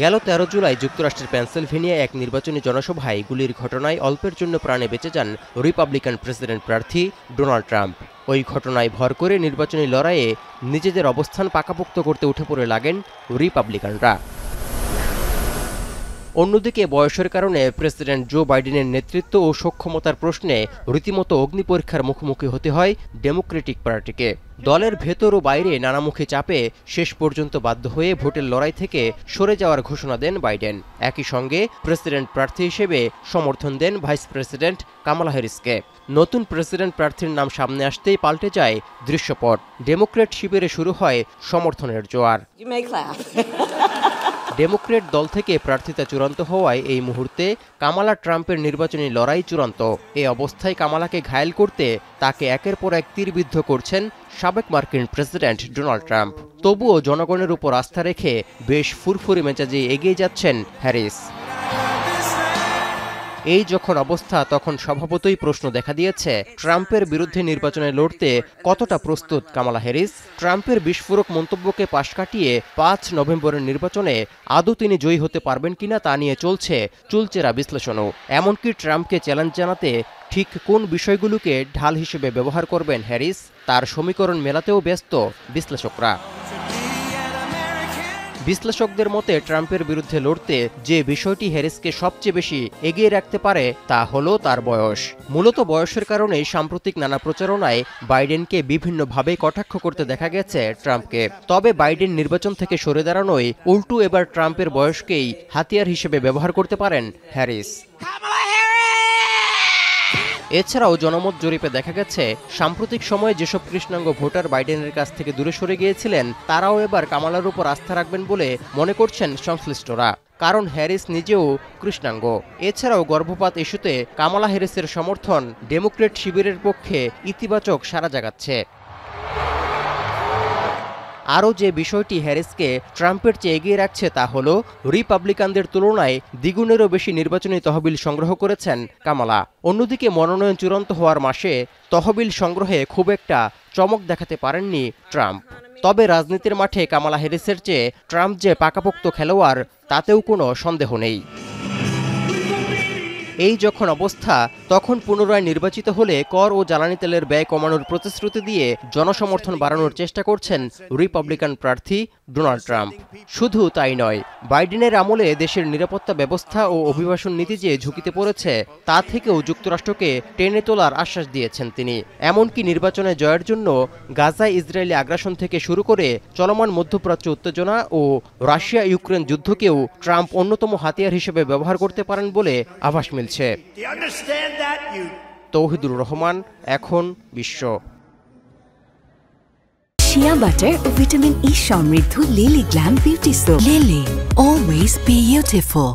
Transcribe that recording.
গেল তেরো জুলাই যুক্তরাষ্ট্রের পেনসিলভেনিয়া এক নির্বাচনী জনসভায় গুলির ঘটনায় অল্পের জন্য প্রাণে বেঁচে যান রিপাবলিকান প্রেসিডেন্ট প্রার্থী ডোনাল্ড ট্রাম্প ওই ঘটনায় ভর করে নির্বাচনী লড়াইয়ে নিজেদের অবস্থান পাকাপোক্ত করতে উঠে পড়ে লাগেন রিপাবলিকানরা অন্যদিকে বয়সের কারণে প্রেসিডেন্ট জো বাইডেনের নেতৃত্ব ও সক্ষমতার প্রশ্নে রীতিমতো অগ্নিপরীক্ষার মুখোমুখি হতে হয় ডেমোক্রেটিক পার্টিকে দলের ভেতর ও বাইরে নানামুখী চাপে শেষ পর্যন্ত বাধ্য হয়ে ভোটের লড়াই থেকে সরে যাওয়ার ঘোষণা দেন বাইডেন একই সঙ্গে প্রেসিডেন্ট প্রার্থী হিসেবে সমর্থন দেন ভাইস প্রেসিডেন্ট কামালা হ্যারিসকে নতুন প্রেসিডেন্ট প্রার্থীর নাম সামনে আসতেই পাল্টে যায় দৃশ্যপট ডেমোক্রেট শিবিরে শুরু হয় সমর্থনের জোয়ার ডেমোক্রেট দল থেকে প্রার্থিতা চূড়ান্ত হওয়ায় এই মুহূর্তে কামালা ট্রাম্পের নির্বাচনী লড়াই চূড়ান্ত এ অবস্থায় কামালাকে ঘায়েল করতে তাকে একের পর এক তীরবিদ্ধ করছেন সাবেক মার্কিন প্রেসিডেন্ট ডোনাল্ড ট্রাম্প তবুও জনগণের উপর আস্থা রেখে বেশ ফুরফুরি মেজাজে এগিয়ে যাচ্ছেন হ্যারিস এই যখন অবস্থা তখন স্বভাবতই প্রশ্ন দেখা দিয়েছে ট্রাম্পের বিরুদ্ধে নির্বাচনে লড়তে কতটা প্রস্তুত কামালা হ্যারিস ট্রাম্পের বিস্ফোরক মন্তব্যকে পাশ কাটিয়ে পাঁচ নভেম্বরের নির্বাচনে আদৌ তিনি জয়ী হতে পারবেন কিনা তা নিয়ে চলছে চুলচেরা বিশ্লেষণও এমনকি ট্রাম্পকে চ্যালেঞ্জ জানাতে ঠিক কোন বিষয়গুলোকে ঢাল হিসেবে ব্যবহার করবেন হ্যারিস তার সমীকরণ মেলাতেও ব্যস্ত বিশ্লেষকরা বিশ্লেষকদের মতে ট্রাম্পের বিরুদ্ধে লড়তে যে বিষয়টি হ্যারিসকে সবচেয়ে বেশি এগিয়ে রাখতে পারে তা হল তার বয়স মূলত বয়সের কারণে সাম্প্রতিক নানা প্রচারণায় বাইডেনকে বিভিন্নভাবে কটাক্ষ করতে দেখা গেছে ট্রাম্পকে তবে বাইডেন নির্বাচন থেকে সরে দাঁড়ানোয় উল্টু এবার ট্রাম্পের বয়সকেই হাতিয়ার হিসেবে ব্যবহার করতে পারেন হ্যারিস এছাড়াও জনমত জরিপে দেখা গেছে সাম্প্রতিক সময়ে যেসব কৃষ্ণাঙ্গ ভোটার বাইডেনের কাছ থেকে দূরে সরে গিয়েছিলেন তারাও এবার কামালার উপর আস্থা রাখবেন বলে মনে করছেন সংশ্লিষ্টরা কারণ হ্যারিস নিজেও কৃষ্ণাঙ্গ এছাড়াও গর্ভপাত ইস্যুতে কামালা হ্যারিসের সমর্থন ডেমোক্রেট শিবিরের পক্ষে ইতিবাচক সাড়া জাগাচ্ছে আরও যে বিষয়টি হ্যারিসকে ট্রাম্পের চেয়ে এগিয়ে রাখছে তা হল রিপাবলিকানদের তুলনায় দ্বিগুণেরও বেশি নির্বাচনী তহবিল সংগ্রহ করেছেন কামালা অন্যদিকে মনোনয়ন চূড়ান্ত হওয়ার মাসে তহবিল সংগ্রহে খুব একটা চমক দেখাতে পারেননি ট্রাম্প তবে রাজনীতির মাঠে কামালা হ্যারিসের চেয়ে ট্রাম্প যে পাকাপোক্ত খেলোয়াড় তাতেও কোনো সন্দেহ নেই এই যখন অবস্থা তখন পুনরায় নির্বাচিত হলে কর ও জ্বালানি তেলের ব্যয় কমানোর প্রতিশ্রুতি দিয়ে জনসমর্থন বাড়ানোর চেষ্টা করছেন রিপাবলিকান প্রার্থী ডোনাল্ড ট্রাম্প শুধু তাই নয় বাইডেনের আমলে দেশের নিরাপত্তা ব্যবস্থা ও অভিবাসন নীতি যে ঝুঁকিতে পড়েছে তা থেকেও যুক্তরাষ্ট্রকে টেনে তোলার আশ্বাস দিয়েছেন তিনি এমনকি নির্বাচনে জয়ের জন্য গাজা ইসরায়েলি আগ্রাসন থেকে শুরু করে চলমান মধ্যপ্রাচ্য উত্তেজনা ও রাশিয়া ইউক্রেন যুদ্ধকেও ট্রাম্প অন্যতম হাতিয়ার হিসেবে ব্যবহার করতে পারেন বলে আভাস মিলছে তৌহিদুর রহমান এখন বিশ্ব শিয়া বাটার ও ভিটামিন ই সমৃদ্ধ Lily Glam beauty soap Lily always beautiful